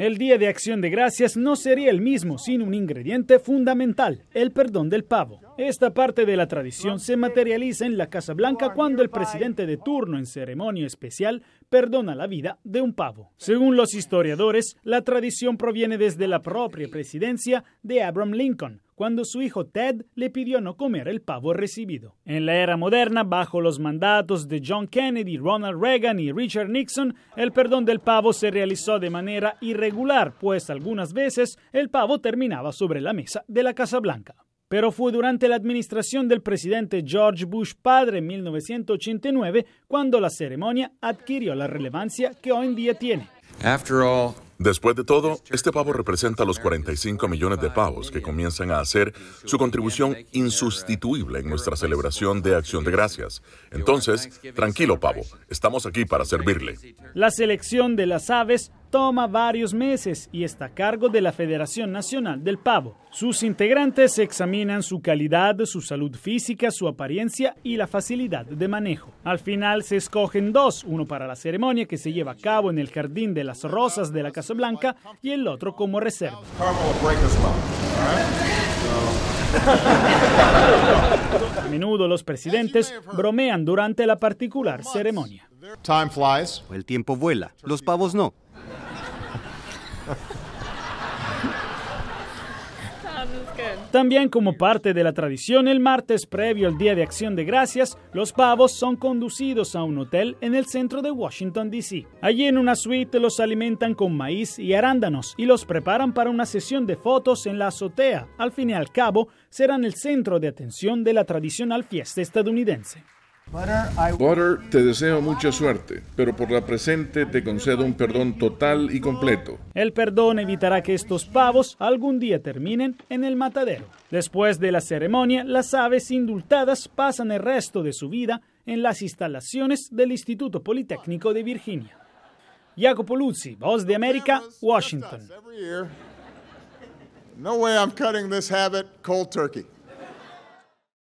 El Día de Acción de Gracias no sería el mismo sin un ingrediente fundamental, el perdón del pavo. Esta parte de la tradición se materializa en la Casa Blanca cuando el presidente de turno en ceremonia especial perdona la vida de un pavo. Según los historiadores, la tradición proviene desde la propia presidencia de Abraham Lincoln, cuando su hijo Ted le pidió no comer el pavo recibido. En la era moderna, bajo los mandatos de John Kennedy, Ronald Reagan y Richard Nixon, el perdón del pavo se realizó de manera irregular, pues algunas veces el pavo terminaba sobre la mesa de la Casa Blanca pero fue durante la administración del presidente George Bush padre en 1989 cuando la ceremonia adquirió la relevancia que hoy en día tiene. Después de todo, este pavo representa los 45 millones de pavos que comienzan a hacer su contribución insustituible en nuestra celebración de Acción de Gracias. Entonces, tranquilo, pavo, estamos aquí para servirle. La selección de las aves toma varios meses y está a cargo de la Federación Nacional del Pavo. Sus integrantes examinan su calidad, su salud física, su apariencia y la facilidad de manejo. Al final se escogen dos, uno para la ceremonia que se lleva a cabo en el Jardín de las Rosas de la Casa Blanca y el otro como reserva. A menudo los presidentes bromean durante la particular ceremonia. Time flies. El tiempo vuela, los pavos no. También como parte de la tradición, el martes previo al Día de Acción de Gracias, los pavos son conducidos a un hotel en el centro de Washington, D.C. Allí en una suite los alimentan con maíz y arándanos y los preparan para una sesión de fotos en la azotea. Al fin y al cabo, serán el centro de atención de la tradicional fiesta estadounidense. Butter, te deseo mucha suerte, pero por la presente te concedo un perdón total y completo. El perdón evitará que estos pavos algún día terminen en el matadero. Después de la ceremonia, las aves indultadas pasan el resto de su vida en las instalaciones del Instituto Politécnico de Virginia. Jacopo Luzzi, Voz de América, Washington. No way I'm cutting this habit cold turkey.